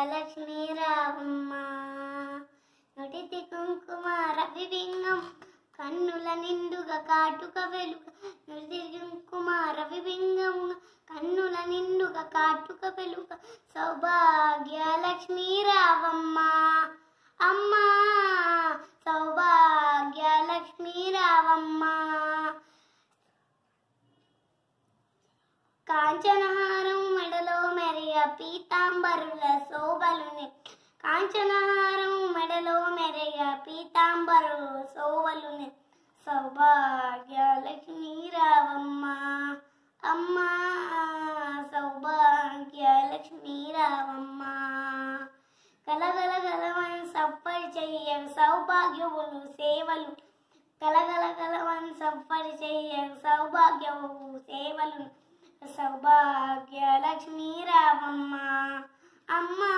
వరలక్ష్మి రావమ్మ నుడితి కుంకుమ రవి బింగం కన్నుల నిండుగా కాటుక వెలుక నుడితి కుంకుమ రవి కన్నుల నిండుగా కాటుక వెలుక సౌభాగ్యలక్ష్మి రావమ్మ అమ్మ సౌభాగ్యలక్ష్మి రావమ్మ కాంచనహార పీతాంబరుల శోభలుని కాంచనహారం మెడలో మెరయ పీతాంబరు శోభలుని సౌభాగ్యలక్ష్మీ రావమ్మ అమ్మ సౌభాగ్యలక్ష్మి రావమ్మ కలగల కలవన్ సఫర్ చెయ్య సౌభాగ్యములు సేవలు కలగల కలవన్ సఫర్ చెయ్య సౌభాగ్యము సేవ సౌభాగ్యలక్ష్మీ రావమ్మ అమ్మా